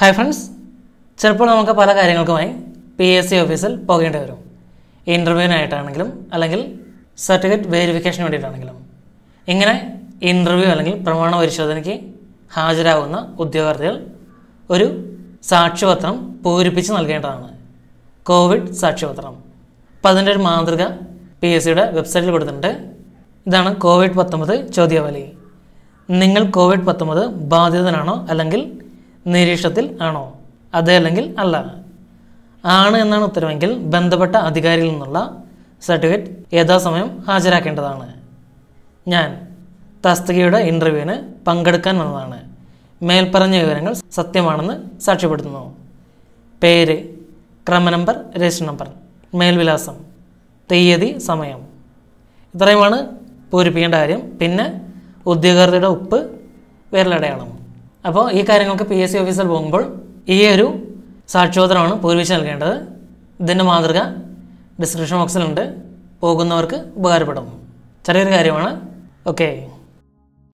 hi friends ചിലപ്പോൾ നമുക്ക് പല കാര്യങ്ങൾക്കുമായി പി എസ് സി ഓഫീസിൽ പോകേണ്ടി വരും ഇൻ്റർവ്യൂവിനായിട്ടാണെങ്കിലും അല്ലെങ്കിൽ സർട്ടിഫിക്കറ്റ് വെരിഫിക്കേഷന് വേണ്ടിയിട്ടാണെങ്കിലും ഇങ്ങനെ ഇൻ്റർവ്യൂ അല്ലെങ്കിൽ പ്രമാണ പരിശോധനയ്ക്ക് ഹാജരാകുന്ന ഉദ്യോഗാർത്ഥികൾ ഒരു സാക്ഷ്യപത്രം പൂരിപ്പിച്ച് നൽകേണ്ടതാണ് കോവിഡ് സാക്ഷ്യപത്രം അപ്പം അതിൻ്റെ ഒരു മാതൃക പി എസ് സിയുടെ വെബ്സൈറ്റിൽ കൊടുത്തിട്ടുണ്ട് ഇതാണ് കോവിഡ് പത്തൊമ്പത് ചോദ്യാവലി നിങ്ങൾ കോവിഡ് പത്തൊമ്പത് ബാധിതനാണോ അല്ലെങ്കിൽ നിരീക്ഷണത്തിൽ ആണോ അതെ അല്ലെങ്കിൽ അല്ല ആണ് എന്നാണ് ഉത്തരവെങ്കിൽ ബന്ധപ്പെട്ട അധികാരിയിൽ നിന്നുള്ള സർട്ടിഫിക്കറ്റ് യഥാസമയം ഹാജരാക്കേണ്ടതാണ് ഞാൻ തസ്തികയുടെ ഇൻ്റർവ്യൂവിന് പങ്കെടുക്കാൻ വന്നതാണ് മേൽപ്പറഞ്ഞ വിവരങ്ങൾ സത്യമാണെന്ന് സാക്ഷ്യപ്പെടുത്തുന്നു പേര് ക്രമ നമ്പർ രജിസ്റ്റർ നമ്പർ മേൽവിലാസം തീയതി സമയം ഇത്രയുമാണ് പൂരിപ്പിക്കേണ്ട കാര്യം പിന്നെ ഉദ്യോഗാർത്ഥിയുടെ ഉപ്പ് വിരലടയാളം അപ്പോൾ ഈ കാര്യങ്ങൾക്ക് പി എസ് സി ഓഫീസർ പോകുമ്പോൾ ഈ ഒരു സാക്ഷ്യോത്തരമാണ് പൂർവിച്ച് നൽകേണ്ടത് ഇതിൻ്റെ മാതൃക ഡിസ്ക്രിപ്ഷൻ ബോക്സിലുണ്ട് പോകുന്നവർക്ക് ഉപകാരപ്പെടും ചെറിയൊരു കാര്യമാണ് ഓക്കെ